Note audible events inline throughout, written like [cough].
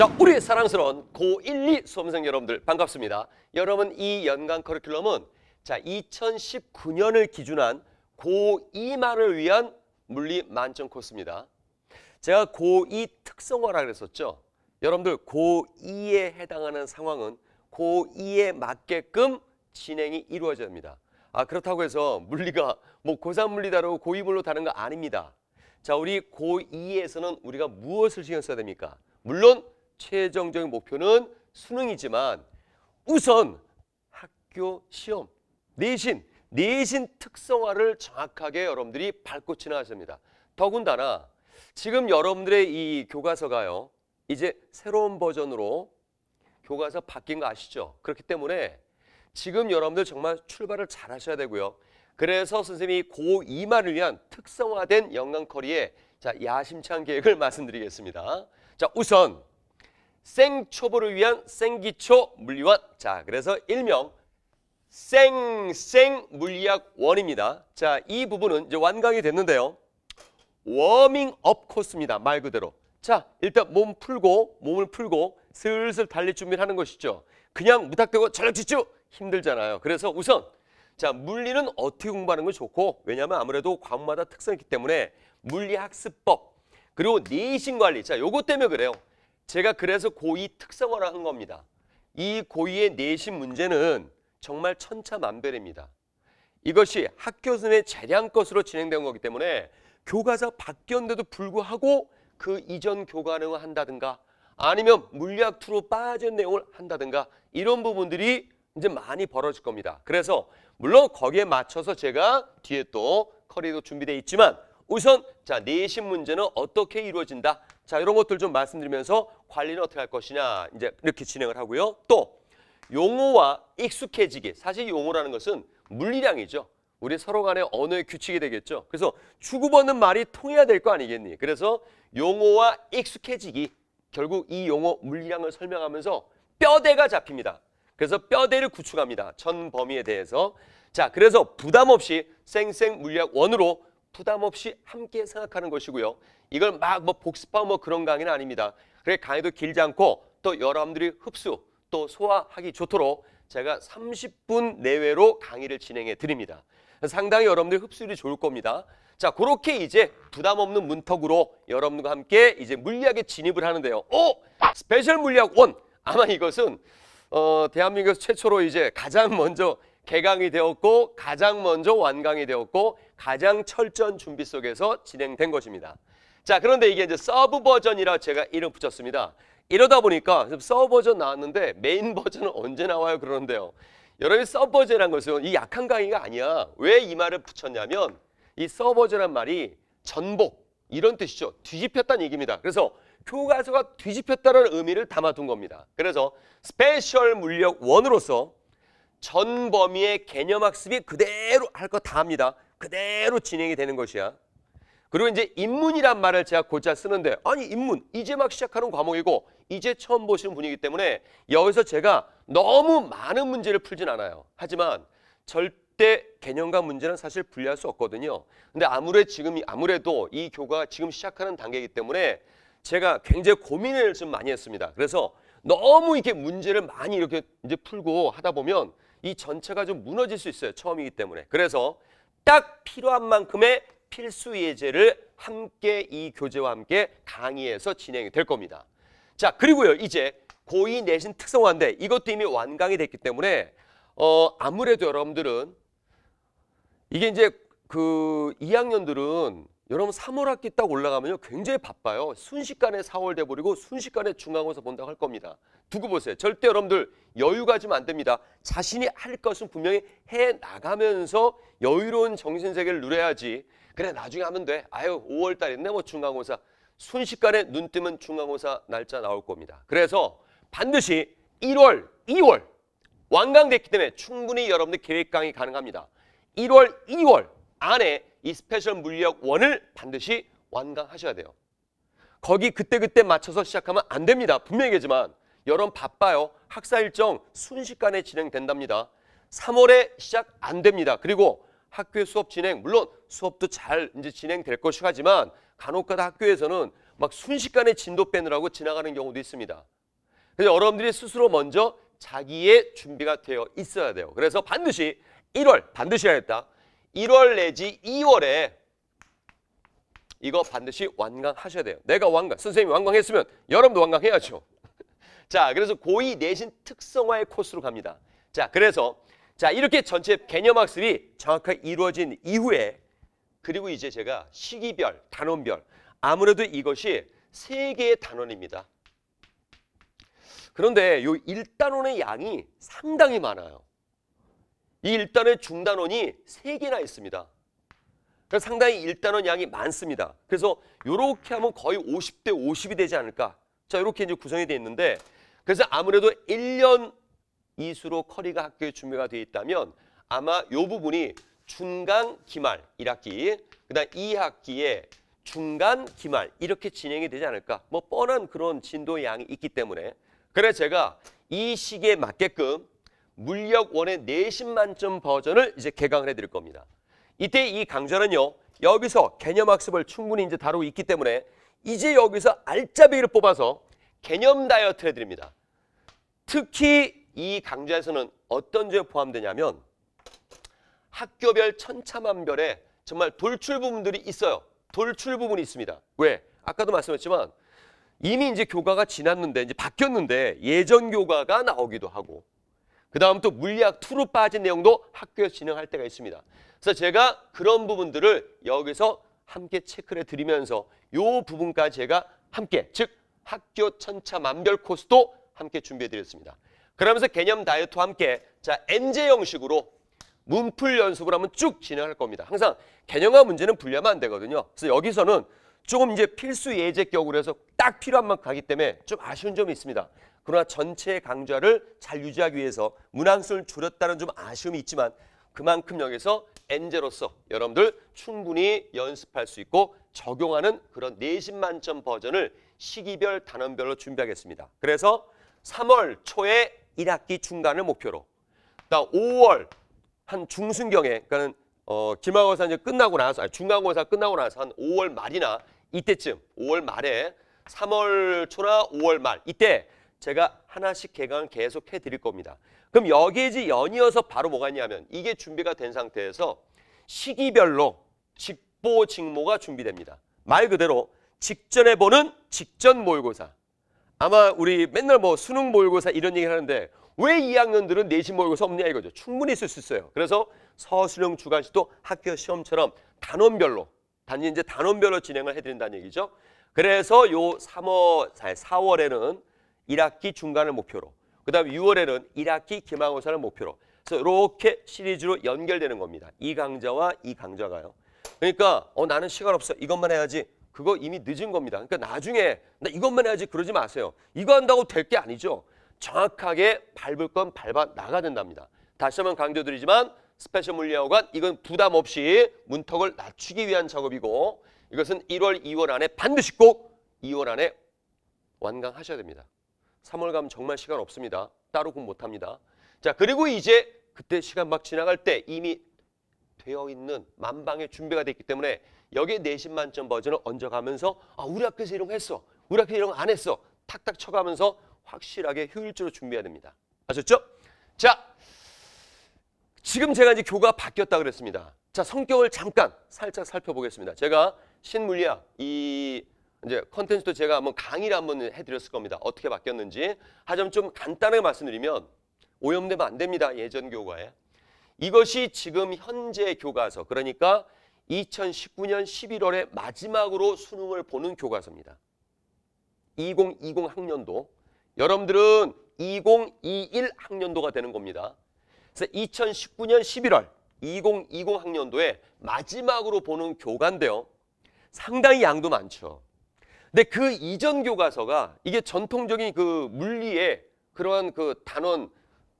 자, 우리 사랑스러운 고1, 2 수험생 여러분들 반갑습니다. 여러분 이 연간 커리큘럼은 자, 2019년을 기준한 고2만을 위한 물리 만점 코스입니다. 제가 고2 특성화라 그랬었죠. 여러분들 고2에 해당하는 상황은 고2에 맞게끔 진행이 이루어져야 합니다. 아, 그렇다고 해서 물리가 뭐 고3 물리 다르고 고2 물로 다른 거 아닙니다. 자, 우리 고2에서는 우리가 무엇을 신경 써야 됩니까? 물론 최종적인 목표는 수능이지만 우선 학교 시험, 내신, 내신 특성화를 정확하게 여러분들이 밟고 지나가야 됩니다. 더군다나 지금 여러분들의 이 교과서가요. 이제 새로운 버전으로 교과서 바뀐 거 아시죠? 그렇기 때문에 지금 여러분들 정말 출발을 잘 하셔야 되고요. 그래서 선생님이 고2만을 위한 특성화된 영광커리에 자, 야심찬 계획을 [laughs] 말씀드리겠습니다. 자, 우선 생초보를 위한 생기초 물리원. 자, 그래서 일명 생생 물리학 원입니다. 자, 이 부분은 이제 완강이 됐는데요. 워밍업 코스입니다. 말 그대로. 자, 일단 몸 풀고 몸을 풀고 슬슬 달릴 준비를 하는 것이죠. 그냥 무탁대고 전력지주 힘들잖아요. 그래서 우선 자 물리는 어떻게 공부하는 건 좋고 왜냐면 아무래도 과목마다 특성이 있기 때문에 물리학습법 그리고 내신관리 자 요것 때문에 그래요. 제가 그래서 고의특성을를한 겁니다. 이고의의 내신 문제는 정말 천차만별입니다. 이것이 학교 선의 재량 것으로 진행된 거기 때문에 교과서 바뀌었는데도 불구하고 그 이전 교과능을 한다든가 아니면 물리학 2로 빠진 내용을 한다든가 이런 부분들이 이제 많이 벌어질 겁니다. 그래서 물론 거기에 맞춰서 제가 뒤에 또 커리도 준비되어 있지만 우선 자 내신 문제는 어떻게 이루어진다. 자 이런 것들 좀 말씀드리면서 관리는 어떻게 할 것이냐 이제 이렇게 진행을 하고요. 또 용어와 익숙해지기. 사실 용어라는 것은 물리량이죠. 우리 서로 간의 언어의 규칙이 되겠죠. 그래서 주고받는 말이 통해야 될 거 아니겠니? 그래서 용어와 익숙해지기. 결국 이 용어 물리량을 설명하면서 뼈대가 잡힙니다. 그래서 뼈대를 구축합니다. 전 범위에 대해서. 자, 그래서 부담 없이 생생 물리학 원으로 부담 없이 함께 생각하는 것이고요. 이걸 막 뭐 복습하고 뭐 그런 강의는 아닙니다. 그래 강의도 길지 않고 또 여러분들이 흡수 또 소화하기 좋도록 제가 30분 내외로 강의를 진행해 드립니다. 상당히 여러분들 흡수율이 좋을 겁니다. 자, 그렇게 이제 부담 없는 문턱으로 여러분과 함께 이제 물리학에 진입을 하는데요. 오! 스페셜 물리학 1! 아마 이것은 어, 대한민국에서 최초로 이제 가장 먼저 개강이 되었고 가장 먼저 완강이 되었고 가장 철저한 준비 속에서 진행된 것입니다. 자, 그런데 이게 이제 서브 버전이라 제가 이름 붙였습니다. 이러다 보니까 서브 버전 나왔는데 메인 [laughs] 버전은 언제 나와요? 그러는데요. 여러분이 서브 버전이라는 것은 이 약한 강의가 아니야. 왜 이 말을 붙였냐면 이 서브 버전란 말이 전복 이런 뜻이죠. 뒤집혔다는 얘기입니다. 그래서 교과서가 뒤집혔다는 의미를 담아둔 겁니다. 그래서 스페셜 물력 원으로서 전 범위의 개념 학습이 그대로 할 거 다 합니다. 그대로 진행이 되는 것이야. 그리고 이제 입문이란 말을 제가 곧자 쓰는데 아니 입문 이제 막 시작하는 과목이고 이제 처음 보시는 분이기 때문에 여기서 제가 너무 많은 문제를 풀진 않아요. 하지만 절대 개념과 문제는 사실 분리할 수 없거든요. 근데 아무래 지금 아무래도 이 교과 지금 시작하는 단계이기 때문에 제가 굉장히 고민을 좀 많이 했습니다. 그래서 너무 이렇게 문제를 많이 이렇게 이제 풀고 하다 보면 이 전체가 좀 무너질 수 있어요. 처음이기 때문에. 그래서 딱 필요한 만큼의 필수 예제를 함께 이 교재와 함께 강의해서 진행이 될 겁니다. 자, 그리고요. 이제 고2 내신 특성화인데 이것도 이미 완강이 됐기 때문에 어, 아무래도 여러분들은 이게 이제 그 2학년들은 여러분 3월 학기 딱 올라가면요 굉장히 바빠요. 순식간에 4월 돼버리고 순식간에 중간고사 본다고 할 겁니다. 두고 보세요. 절대 여러분들 여유 가지면 안 됩니다. 자신이 할 것은 분명히 해 나가면서 여유로운 정신세계를 누려야지. 그래 나중에 하면 돼. 아유 5월 달 있네 뭐중간고사 순식간에 눈 뜨면 중간고사 날짜 나올 겁니다. 그래서 반드시 1월, 2월 완강됐기 때문에 충분히 여러분들 계획 강의 가능합니다. 1월, 2월 안에 이 스페셜 물리학 원을 반드시 완강하셔야 돼요. 거기 그때그때 맞춰서 시작하면 안 됩니다. 분명히 얘기지만 여러분 바빠요. 학사 일정 순식간에 진행된답니다. 3월에 시작 안 됩니다. 그리고 학교의 수업 진행, 물론 수업도 잘 이제 진행될 것이 하지만 간혹가다 학교에서는 막 순식간에 진도 빼느라고 지나가는 경우도 있습니다. 그래서 여러분들이 스스로 먼저 자기의 준비가 되어 있어야 돼요. 그래서 반드시 1월 반드시 해야겠다. 1월 내지 2월에 이거 반드시 완강하셔야 돼요. 내가 완강, 선생님이 완강했으면 여러분도 완강해야죠. [laughs] 자, 그래서 고2 내신 특성화의 코스로 갑니다. 자, 그래서 자 이렇게 전체 개념 학습이 정확하게 이루어진 이후에 그리고 이제 제가 시기별, 단원별 아무래도 이것이 세 개의 단원입니다. 그런데 요 1단원의 양이 상당히 많아요. 이 1단원 중단원이 3개나 있습니다. 그래서 그러니까 상당히 1단원 양이 많습니다. 그래서 이렇게 하면 거의 50대 50이 되지 않을까. 자, 이렇게 이제 구성이 되어 있는데 그래서 아무래도 1년 이수로 커리가 학교에 준비가 되어 있다면 아마 이 부분이 중간 기말 1학기, 그다음 2학기에 중간 기말 이렇게 진행이 되지 않을까. 뭐 뻔한 그런 진도 양이 있기 때문에 그래 제가 이 시기에 맞게끔 물력원의 내신 만점 버전을 이제 개강을 해드릴 겁니다. 이때 이 강좌는요. 여기서 개념 학습을 충분히 이제 다루고 있기 때문에 이제 여기서 알짜배기를 뽑아서 개념 다이어트를 해드립니다. 특히 이 강좌에서는 어떤 점이 포함되냐면 학교별 천차만별의 정말 돌출 부분들이 있어요. 돌출 부분이 있습니다. 왜? 아까도 말씀했지만 이미 이제 교과가 지났는데 이제 바뀌었는데 예전 교과가 나오기도 하고 그 다음 또 물리학 2로 빠진 내용도 학교에 진행할 때가 있습니다. 그래서 제가 그런 부분들을 여기서 함께 체크를 드리면서 요 부분까지 제가 함께 즉 학교 천차만별 코스도 함께 준비해 드렸습니다. 그러면서 개념 다이어트와 함께 자 NJ 형식으로 문풀 연습을 하면 쭉 진행할 겁니다. 항상 개념과 문제는 분리하면 안 되거든요. 그래서 여기서는 조금 이제 필수 예제격으로 해서 딱 필요한 만큼 가기 때문에 좀 아쉬운 점이 있습니다. 그러나 전체 강좌를 잘 유지하기 위해서 문항수를 줄였다는 좀 아쉬움이 있지만 그만큼 여기서 엔제로서 여러분들 충분히 연습할 수 있고 적용하는 그런 내신 만점 버전을 시기별 단원별로 준비하겠습니다. 그래서 3월 초에 1학기 중간을 목표로 나 5월 한 중순경에 그러니까는 어, 기말고사 이제 끝나고 나서 아니, 중간고사 끝나고 나서 한 5월 말이나 이때쯤 5월 말에 3월 초나 5월 말 이때 제가 하나씩 개강을 계속 해드릴 겁니다. 그럼 여기에 이제 연이어서 바로 뭐가 있냐면 이게 준비가 된 상태에서 시기별로 직보 직모가 준비됩니다. 말 그대로 직전에 보는 직전 모의고사. 아마 우리 맨날 뭐 수능 모의고사 이런 얘기 하는데 왜 2학년들은 내신 모의고사 없냐 이거죠. 충분히 있을 수 있어요. 그래서 서술형 주관식도 학교 시험처럼 단원별로 단지 이제 단원별로 진행을 해드린다는 얘기죠. 그래서 요 3월, 4월에는 1학기 중간을 목표로 그 다음에 6월에는 1학기 기말고사를 목표로 그래서 이렇게 시리즈로 연결되는 겁니다. 이 강좌와 이 강좌가요. 그러니까 어 나는 시간 없어 이것만 해야지 그거 이미 늦은 겁니다. 그러니까 나중에 나 이것만 해야지 그러지 마세요. 이거 한다고 될 게 아니죠. 정확하게 밟을 건 밟아 나가야 된답니다. 다시 한번 강조드리지만 스페셜 물리학원 이건 부담 없이 문턱을 낮추기 위한 작업이고 이것은 1월, 2월 안에 반드시 꼭 2월 안에 완강하셔야 됩니다. 3월 가면 정말 시간 없습니다. 따로 공부 못합니다. 자 그리고 이제 그때 시간 막 지나갈 때 이미 되어 있는 만방의 준비가 됐기 때문에 여기에 내신 만점 버전을 얹어가면서 아 우리 학교에서 이런 거 했어. 우리 학교에서 이런 거 안 했어. 탁탁 쳐가면서 확실하게 효율적으로 준비해야 됩니다. 아셨죠? 자, 지금 제가 이제 교과 바뀌었다 그랬습니다. 자, 성격을 잠깐 살짝 살펴보겠습니다. 제가 신물리학 이 이제 컨텐츠도 제가 한번 강의를 한번 해드렸을 겁니다. 어떻게 바뀌었는지. 하지만 좀 간단하게 말씀드리면 오염되면 안 됩니다. 예전 교과에. 이것이 지금 현재 교과서 그러니까 2019년 11월에 마지막으로 수능을 보는 교과서입니다. 2020 학년도 여러분들은 2021 학년도가 되는 겁니다. 그래서 2019년 11월 2020 학년도에 마지막으로 보는 교과인데요. 상당히 양도 많죠. 근데 그 이전 교과서가 이게 전통적인 그 물리의 그러한 그 단원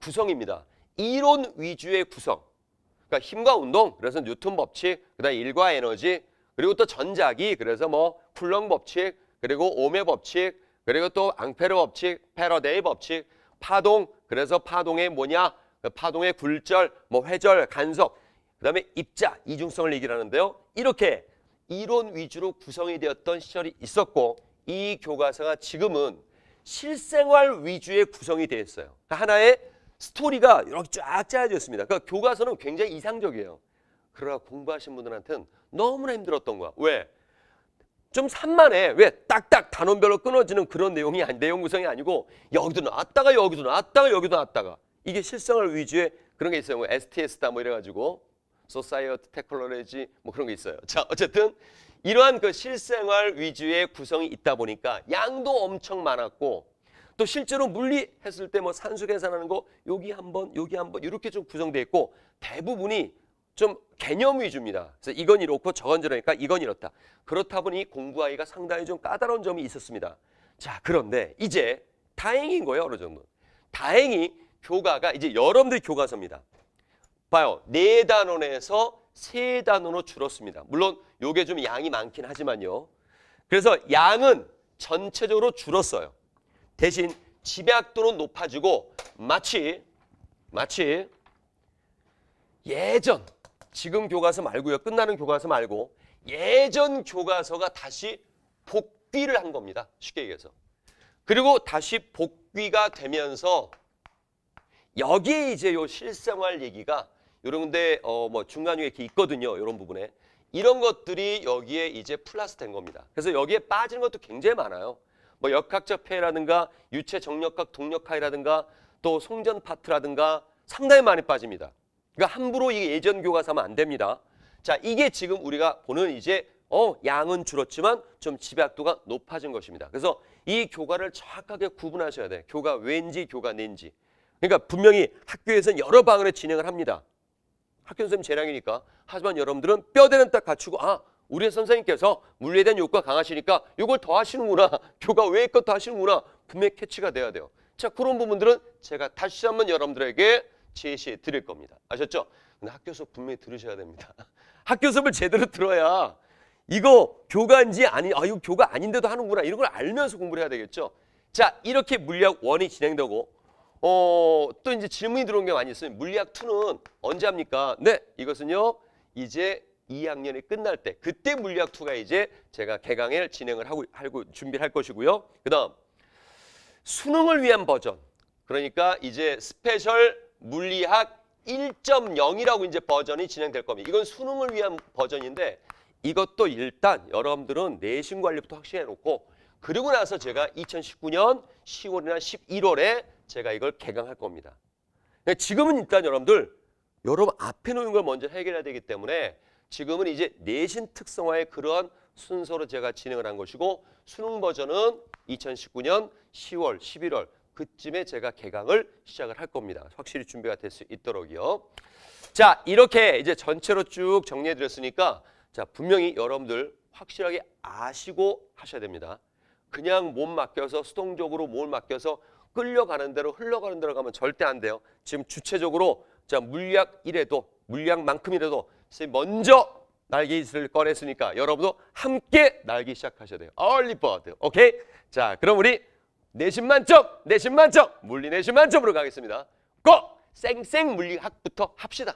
구성입니다. 이론 위주의 구성. 그러니까 힘과 운동, 그래서 뉴턴 법칙, 그다음 일과 에너지, 그리고 또 전자기, 그래서 뭐 쿨렁 법칙, 그리고 오메 법칙, 그리고 또 앙페르 법칙, 패러데이 법칙, 파동. 그래서 파동의 뭐냐? 그 파동의 굴절, 뭐 회절, 간섭. 그다음에 입자, 이중성을 얘기하는데요. 이렇게 이론 위주로 구성이 되었던 시절이 있었고 이 교과서가 지금은 실생활 위주의 구성이 되어 있어요. 그러니까 하나의 스토리가 이렇게 쫙 짜여져 있습니다. 그러니까 교과서는 굉장히 이상적이에요. 그러나 공부하신 분들한테는 너무나 힘들었던 거야. 왜? 좀 산만해. 왜? 딱딱 단원별로 끊어지는 그런 내용이 아니, 내용 구성이 아니고 여기도 나왔다가 여기도 나왔다가 여기도 나왔다가 이게 실생활 위주의 그런 게 있어요. 뭐 STS다 뭐 이래가지고 소사이어트 테크놀로지 뭐 그런 게 있어요. 자 어쨌든 이러한 그 실생활 위주의 구성이 있다 보니까 양도 엄청 많았고 또 실제로 물리 했을 때 뭐 산수 계산하는 거 여기 한 번, 여기 한번 이렇게 좀 구성돼 있고 대부분이 좀 개념 위주입니다. 그래서 이건 이렇고 저건 저러니까 이건 이렇다. 그렇다 보니 공부하기가 상당히 좀 까다로운 점이 있었습니다. 자, 그런데 이제 다행인 거예요, 어느 정도. 다행히 교과가 이제 여러분들 교과서입니다. 봐요. 네 단원에서 세 단원으로 줄었습니다. 물론 요게 좀 양이 많긴 하지만요. 그래서 양은 전체적으로 줄었어요. 대신 집약도는 높아지고 마치 마치 예전 지금 교과서 말고요. 끝나는 교과서 말고 예전 교과서가 다시 복귀를 한 겁니다. 쉽게 얘기해서. 그리고 다시 복귀가 되면서 여기에 이제 요 실생활 얘기가 여런데어 뭐 중간에 이렇게 있거든요. 이런 부분에. 이런 것들이 여기에 이제 플러스 된 겁니다. 그래서 여기에 빠지는 것도 굉장히 많아요. 뭐 역학적 폐해라든가 유체 정력학 동력학이라든가 또 송전 파트라든가 상당히 많이 빠집니다. 그러니까 함부로 이게 예전 교과서면 안 됩니다. 자, 이게 지금 우리가 보는 이제 어, 양은 줄었지만 좀 집약도가 높아진 것입니다. 그래서 이 교과를 정확하게 구분하셔야 돼. 교과 왠지 교과 낸지. 그러니까 분명히 학교에서는 여러 방안을 진행을 합니다. 학교 선생님 재량이니까. 하지만 여러분들은 뼈대는 딱 갖추고 아, 우리 선생님께서 물리에 대한 욕과 강하시니까 이걸 더 하시는구나. [laughs] 교과 외의 것도 하시는구나. 분명히 캐치가 돼야 돼요. 자, 그런 부분들은 제가 다시 한번 여러분들에게 제시해 드릴 겁니다. 아셨죠? 근데 학교 수업 분명히 들으셔야 됩니다. [laughs] 학교 수업을 제대로 들어야 이거 교과인지 아니 아 이거 교과 아닌데도 하는구나 이런 걸 알면서 공부를 해야 되겠죠. 자 이렇게 물리학 원이 진행되고 어, 또 이제 질문이 들어온 게 많이 있어요. 물리학 2는 언제 합니까? 네 이것은요 이제 2학년이 끝날 때 그때 물리학 2가 이제 제가 개강을 진행을 하고, 하고 준비를 할 것이고요. 그다음 수능을 위한 버전 그러니까 이제 스페셜 물리학 1.0이라고 이제 버전이 진행될 겁니다. 이건 수능을 위한 버전인데 이것도 일단 여러분들은 내신 관리부터 확실해 놓고 그리고 나서 제가 2019년 10월이나 11월에 제가 이걸 개강할 겁니다. 그러니까 지금은 일단 여러분들 여러분 앞에 놓인 걸 먼저 해결해야 되기 때문에 지금은 이제 내신 특성화의 그러한 순서로 제가 진행을 한 것이고 수능 버전은 2019년 10월, 11월 그쯤에 제가 개강을 시작을 할 겁니다. 확실히 준비가 될 수 있도록이요. 자, 이렇게 이제 전체로 쭉 정리해 드렸으니까 자, 분명히 여러분들 확실하게 아시고 하셔야 됩니다. 그냥 몸 맡겨서 수동적으로 몸 맡겨서 끌려가는 대로 흘러가는 대로 가면 절대 안 돼요. 지금 주체적으로 자, 물약 이래도 물약만큼이라도 선생님 먼저 날개짓을 꺼냈으니까 여러분도 함께 날기 시작하셔야 돼요. 얼리버드. 오케이? 자, 그럼 우리 내신 만점, 내신 만점, 물리 내신 만점으로 가겠습니다. 고! 쌩쌩 물리학부터 합시다.